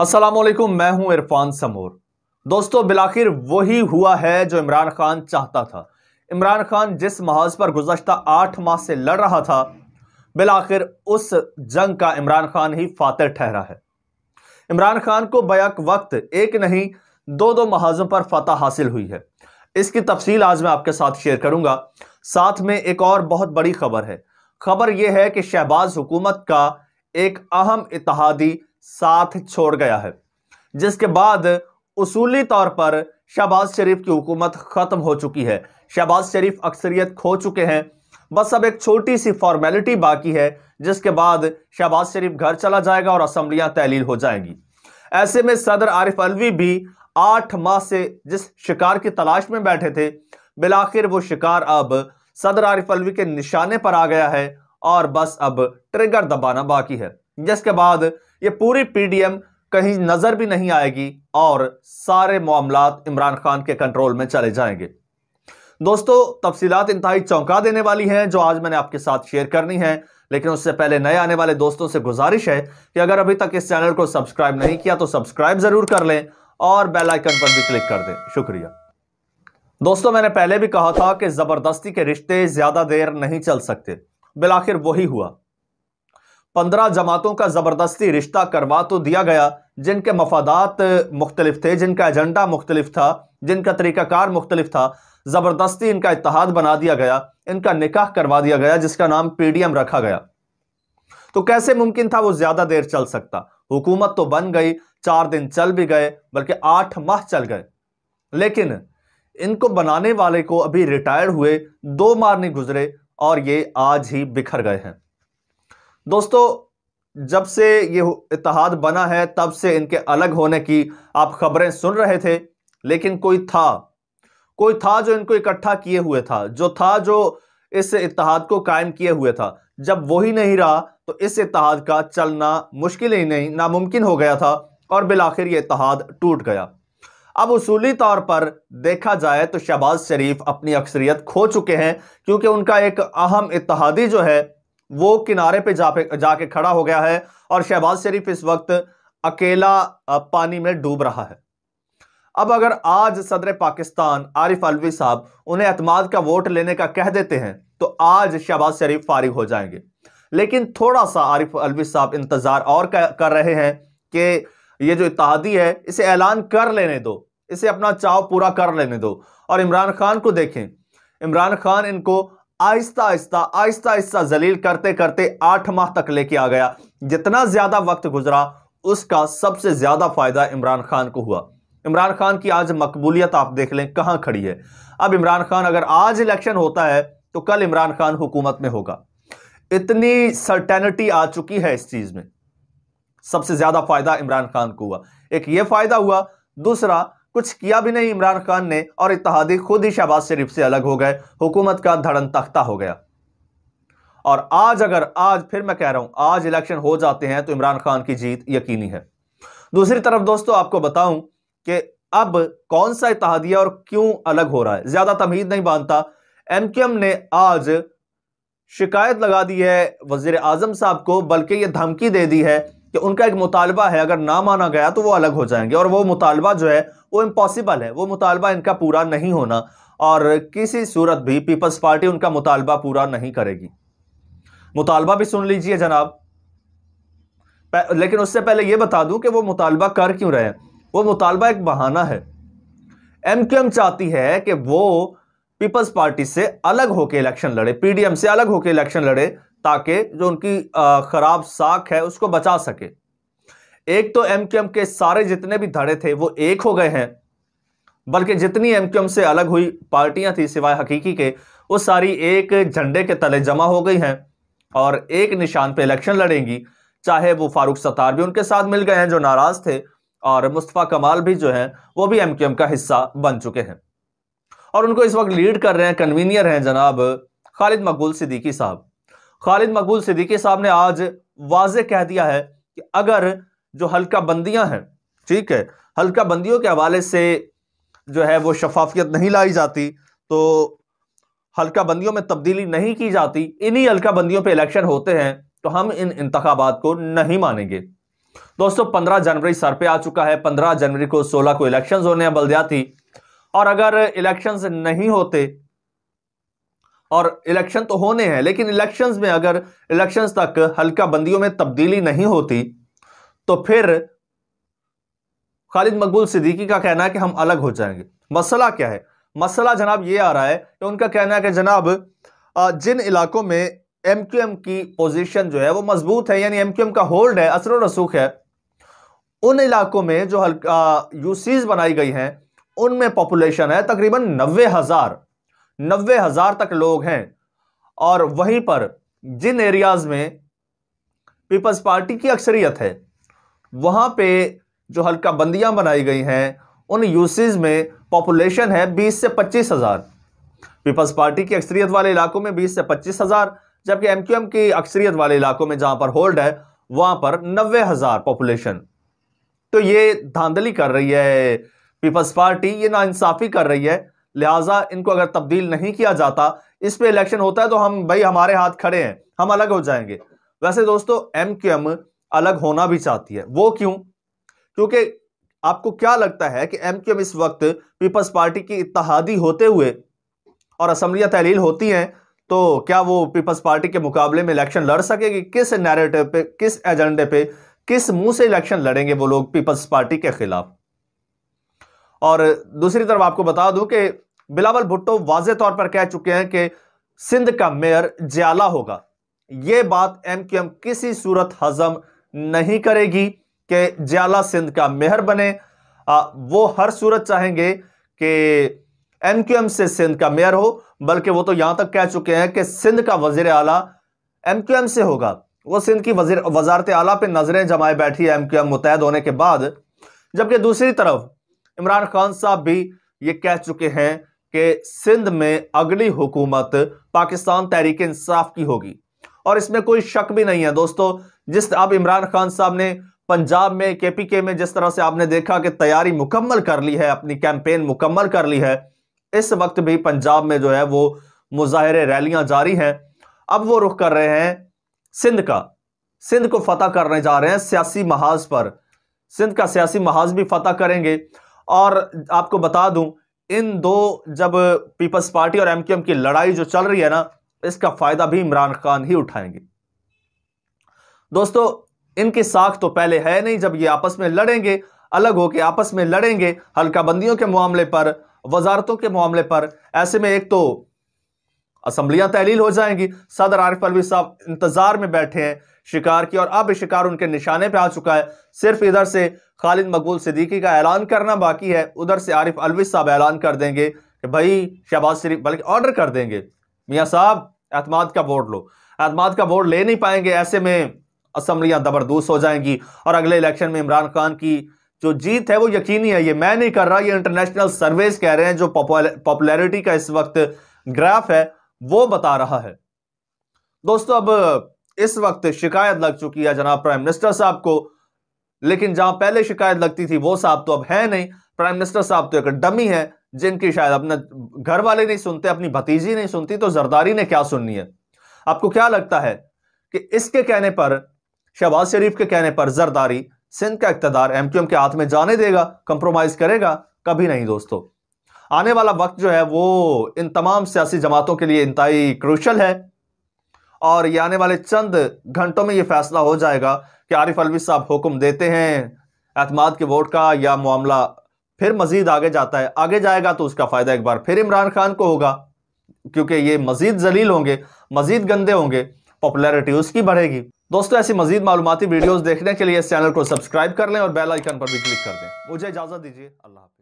असलम मैं हूं इरफान समूर दोस्तों बिलाखिर वही हुआ है जो इमरान खान चाहता था इमरान खान जिस महाज पर गुजशत आठ माह से लड़ रहा था बिलाखिर उस जंग का इमरान खान ही फातर ठहरा है इमरान खान को बैक वक्त एक नहीं दो दो महाजों पर फतह हासिल हुई है इसकी तफसील आज मैं आपके साथ शेयर करूंगा साथ में एक और बहुत बड़ी खबर है खबर यह है कि शहबाज हुकूमत का एक अहम इतिहादी साथ छोड़ गया है जिसके बाद उसूली तौर पर शहबाज शरीफ की हुकूमत ख़त्म हो चुकी है शहबाज शरीफ अक्सरियत खो चुके हैं बस अब एक छोटी सी फॉर्मेलिटी बाकी है जिसके बाद शहबाज शरीफ घर चला जाएगा और असम्बलियां तहलील हो जाएंगी ऐसे में सदर आरिफ अलवी भी आठ माह से जिस शिकार की तलाश में बैठे थे बिलाखिर वो शिकार अब सदर आरिफ अलवी के निशाने पर आ गया है और बस अब ट्रिगर दबाना बाकी है जिसके बाद ये पूरी पीडीएम कहीं नजर भी नहीं आएगी और सारे मामला इमरान खान के कंट्रोल में चले जाएंगे दोस्तों तफसीत इंतहाई चौंका देने वाली हैं जो आज मैंने आपके साथ शेयर करनी है लेकिन उससे पहले नए आने वाले दोस्तों से गुजारिश है कि अगर अभी तक इस चैनल को सब्सक्राइब नहीं किया तो सब्सक्राइब जरूर कर लें और बेल आइकन पर भी क्लिक कर दें शुक्रिया दोस्तों मैंने पहले भी कहा था कि जबरदस्ती के रिश्ते ज्यादा देर नहीं चल सकते बिलाखिर वही हुआ पंद्रह जमातों का ज़बरदस्ती रिश्ता करवा तो दिया गया जिनके मफादात मुख्तलिफ थे जिनका एजेंडा मुख्तलिफ था जिनका तरीक़ाकार मुख्तलिफ था ज़बरदस्ती इनका इतिहाद बना दिया गया इनका निकाह करवा दिया गया जिसका नाम पी डी एम रखा गया तो कैसे मुमकिन था वो ज़्यादा देर चल सकता हुकूमत तो बन गई चार दिन चल भी गए बल्कि आठ माह चल गए लेकिन इनको बनाने वाले को अभी रिटायर हुए दो माह नहीं गुजरे और ये आज ही बिखर गए हैं दोस्तों जब से ये इतिहाद बना है तब से इनके अलग होने की आप खबरें सुन रहे थे लेकिन कोई था कोई था जो इनको इकट्ठा किए हुए था जो था जो इस इतिहाद को कायम किए हुए था जब वो ही नहीं रहा तो इस इतिहाद का चलना मुश्किल ही नहीं नामुमकिन हो गया था और बिलाखिर ये इतिहाद टूट गया अब उसूली तौर पर देखा जाए तो शहबाज शरीफ अपनी अक्सरियत खो चुके हैं क्योंकि उनका एक अहम इतिहादी जो है वो किनारे पे जा पे जाके खड़ा हो गया है और शहबाज शरीफ इस वक्त अकेला पानी में डूब रहा है अब अगर आज सदर पाकिस्तान आरिफ अलवी साहब उन्हें अतमाद का वोट लेने का कह देते हैं तो आज शहबाज शरीफ फारिग हो जाएंगे लेकिन थोड़ा सा आरिफ अलवी साहब इंतज़ार और कर रहे हैं कि ये जो इतिहादी है इसे ऐलान कर लेने दो इसे अपना चाव पूरा कर लेने दो और इमरान खान को देखें इमरान खान इनको आहिस्ता आहिस्ता आहिस्ता आहिस्ता जलील करते करते आठ माह तक लेके आ गया जितना ज्यादा वक्त गुजरा उसका सबसे ज्यादा फायदा इमरान खान को हुआ इमरान खान की आज मकबूलियत आप देख लें कहां खड़ी है अब इमरान खान अगर आज इलेक्शन होता है तो कल इमरान खान हुकूमत में होगा इतनी सर्टेनिटी आ चुकी है इस चीज में सबसे ज्यादा फायदा इमरान खान को हुआ एक ये फायदा हुआ दूसरा कुछ किया भी नहीं इमरान खान ने और इतिहादी खुद ही शहबाज शरीफ से अलग हो गए हुकूमत का धड़न तख्ता हो गया और आज अगर आज फिर मैं कह रहा हूं आज इलेक्शन हो जाते हैं तो इमरान खान की जीत यकीनी है दूसरी तरफ दोस्तों आपको बताऊं कि अब कौन सा इतिहादिया और क्यों अलग हो रहा है ज्यादा तमीद नहीं बांधता एमकेएम ने आज शिकायत लगा दी है वजीर आजम साहब को बल्कि यह धमकी दे दी है कि उनका एक मुतालबा है अगर ना माना गया तो वो अलग हो जाएंगे और वो मुतालबा जो है वो इम्पॉसिबल है वो मुतालबा इनका पूरा नहीं होना और किसी सूरत भी पीपल्स पार्टी उनका मुतालबा पूरा नहीं करेगी मुतालबा भी सुन लीजिए जनाब लेकिन उससे पहले ये बता दूं कि वो मुतालबा कर क्यों रहे हैं वो मुतालबा एक बहाना है एम क्यू एम चाहती है कि वो पीपल्स पार्टी से अलग होकर इलेक्शन लड़े पीडीएम से अलग होकर इलेक्शन लड़े ताकि जो उनकी खराब साख है उसको बचा सके एक तो एम क्यू के सारे जितने भी धड़े थे वो एक हो गए हैं बल्कि जितनी एम क्यू एम से अलग हुई पार्टियां थी सिवाय हकीकी के वो सारी एक झंडे के तले जमा हो गई हैं और एक निशान पे इलेक्शन लड़ेंगी चाहे वो फारूक सत्तार भी उनके साथ मिल गए हैं जो नाराज थे और मुस्तफ़ा कमाल भी जो हैं वो भी एम क्यू एम का हिस्सा बन चुके हैं और उनको इस वक्त लीड कर रहे हैं कन्वीनियर हैं जनाब खालिद मकबूल सिद्दीकी साहब खालिद मकबूल सिद्दीकी साहब ने आज वाज कह दिया है कि अगर जो हल्का बंदियां हैं ठीक है हल्का बंदियों के हवाले से जो है वो शफाफियत नहीं लाई जाती तो हल्का बंदियों में तब्दीली नहीं की जाती इन्हीं हल्का बंदियों पर इलेक्शन होते हैं तो हम इन इंतबात को नहीं मानेंगे दोस्तों पंद्रह जनवरी सर पे आ चुका है पंद्रह जनवरी को सोलह को इलेक्शन होने हैं थी और अगर इलेक्शंस नहीं होते और इलेक्शन तो होने हैं लेकिन इलेक्शंस में अगर इलेक्शंस तक हल्का बंदियों में तब्दीली नहीं होती तो फिर खालिद मकबूल सिद्दीकी का कहना है कि हम अलग हो जाएंगे मसला क्या है मसला जनाब ये आ रहा है कि उनका कहना है कि जनाब जिन इलाकों में एम क्यू एम की पोजिशन जो है वो मजबूत है यानी एम क्यू एम का होल्ड है असर रसूख है उन इलाकों में जो हल्का यूसीज बनाई गई हैं उनमें पॉपुलेशन है तकरीबन नब्बे हज़ार नब्बे हजार तक लोग हैं और वहीं पर जिन एरियाज में पीपल्स पार्टी की अक्सरियत है वहाँ पे जो हल्का बंदियाँ बनाई गई हैं उन यूसेज में पॉपुलेशन है बीस से पच्चीस हज़ार पीपल्स पार्टी की अक्सरियत वाले इलाकों में बीस से पच्चीस हज़ार जबकि एम क्यू एम की अक्सरियत वाले इलाकों में जहाँ पर होल्ड है वहाँ पर नब्बे हज़ार पॉपुलेशन तो ये धांधली कर रही है पीपल्स पार्टी ये नाइंसाफ़ी कर रही है लिहाजा इनको अगर तब्दील नहीं किया जाता इस पर इलेक्शन होता है तो हम भाई हमारे हाथ खड़े हैं हम अलग हो जाएंगे वैसे दोस्तों एम क्यू एम अलग होना भी चाहती है वो क्यों क्योंकि आपको क्या लगता है कि एम क्यू एम इस वक्त पीपल्स पार्टी की इतहादी होते हुए और असम्बलियाँ तहलील होती हैं तो क्या वो पीपल्स पार्टी के मुकाबले में इलेक्शन लड़ सकेगी किस नैरेटिव पे किस एजेंडे पे किस मुंह से इलेक्शन लड़ेंगे वो लोग पीपल्स पार्टी के खिलाफ और दूसरी तरफ आपको बता दूं कि बिलावल भुट्टो वाज तौर पर कह चुके हैं कि सिंध का मेयर जयाला होगा ये बात एम क्यू एम किसी सूरत हजम नहीं करेगी कि जयाला सिंध का मेयर बने आ, वो हर सूरत चाहेंगे कि एम क्यू एम से सिंध का मेयर हो बल्कि वो तो यहां तक कह चुके हैं कि सिंध का वजीर आला एम क्यू एम से होगा वो सिंध की वजीर वजारत आला पे नजरें जमाए बैठी है एम क्यू एम मुतहद होने के बाद जबकि दूसरी तरफ इमरान खान साहब भी ये कह चुके हैं कि सिंध में अगली हुकूमत पाकिस्तान तहरीक इंसाफ की होगी और इसमें कोई शक भी नहीं है दोस्तों जिस अब इमरान खान साहब ने पंजाब में के में जिस तरह से आपने देखा कि तैयारी मुकम्मल कर ली है अपनी कैंपेन मुकम्मल कर ली है इस वक्त भी पंजाब में जो है वो मुजाहरे रैलियां जारी हैं अब वो रुख कर रहे हैं सिंध का सिंध को फतह करने जा रहे हैं सियासी महाज पर सिंध का सियासी महाज भी फतह करेंगे और आपको बता दूं इन दो जब पीपल्स पार्टी और एमकेएम की लड़ाई जो चल रही है ना इसका फायदा भी इमरान खान ही उठाएंगे दोस्तों इनकी साख तो पहले है नहीं जब ये आपस में लड़ेंगे अलग होके आपस में लड़ेंगे हल्काबंदियों के मामले पर वजारतों के मामले पर ऐसे में एक तो असम्बलियां तहलील हो जाएंगी सदर आरिफ अलवी साहब इंतजार में बैठे हैं शिकार की और अब शिकार उनके निशाने पर आ चुका है सिर्फ इधर से खालिद मकबूल सिद्दीकी का ऐलान करना बाकी है उधर से आरिफ अलवी साहब ऐलान कर देंगे कि भाई शहबाज शरीफ बल्कि ऑर्डर कर देंगे मियाँ साहब एतमाद का वोट लो एतमाद का वोट ले नहीं पाएंगे ऐसे में असम्बलियाँ दबरदूस हो जाएंगी और अगले इलेक्शन में इमरान खान की जो जीत है वो यकीनी है ये मैं नहीं कर रहा ये इंटरनेशनल सर्वेस कह रहे हैं जो पॉपुलरिटी का इस वक्त ग्राफ है वो बता रहा है दोस्तों अब इस वक्त शिकायत लग चुकी है जनाब प्राइम मिनिस्टर साहब को लेकिन जहां पहले शिकायत लगती थी वो साहब तो अब है नहीं प्राइम मिनिस्टर साहब तो एक डमी है जिनकी शायद अपने घर वाले नहीं सुनते अपनी भतीजी नहीं सुनती तो जरदारी ने क्या सुननी है आपको क्या लगता है कि इसके कहने पर शहबाज शरीफ के कहने पर जरदारी सिंध का इकतदार एमक्यूएम के हाथ में जाने देगा कंप्रोमाइज करेगा कभी नहीं दोस्तों आने वाला वक्त जो है वो इन तमाम सियासी जमातों के लिए इंतई क्रूशल है और ये आने वाले चंद घंटों में ये फैसला हो जाएगा कि आरिफ अलवी साहब हुक्म देते हैं अतमाद के वोट का या मामला फिर मजीद आगे जाता है आगे जाएगा तो उसका फ़ायदा एक बार फिर इमरान खान को होगा क्योंकि ये मजीद जलील होंगे मजीद गंदे होंगे पॉपुलैरिटी उसकी बढ़ेगी दोस्तों ऐसी मजीद मालूमती वीडियोज़ देखने के लिए इस चैनल को सब्सक्राइब कर लें और बेल आइकन पर भी क्लिक कर दें मुझे इजाज़त दीजिए अल्लाह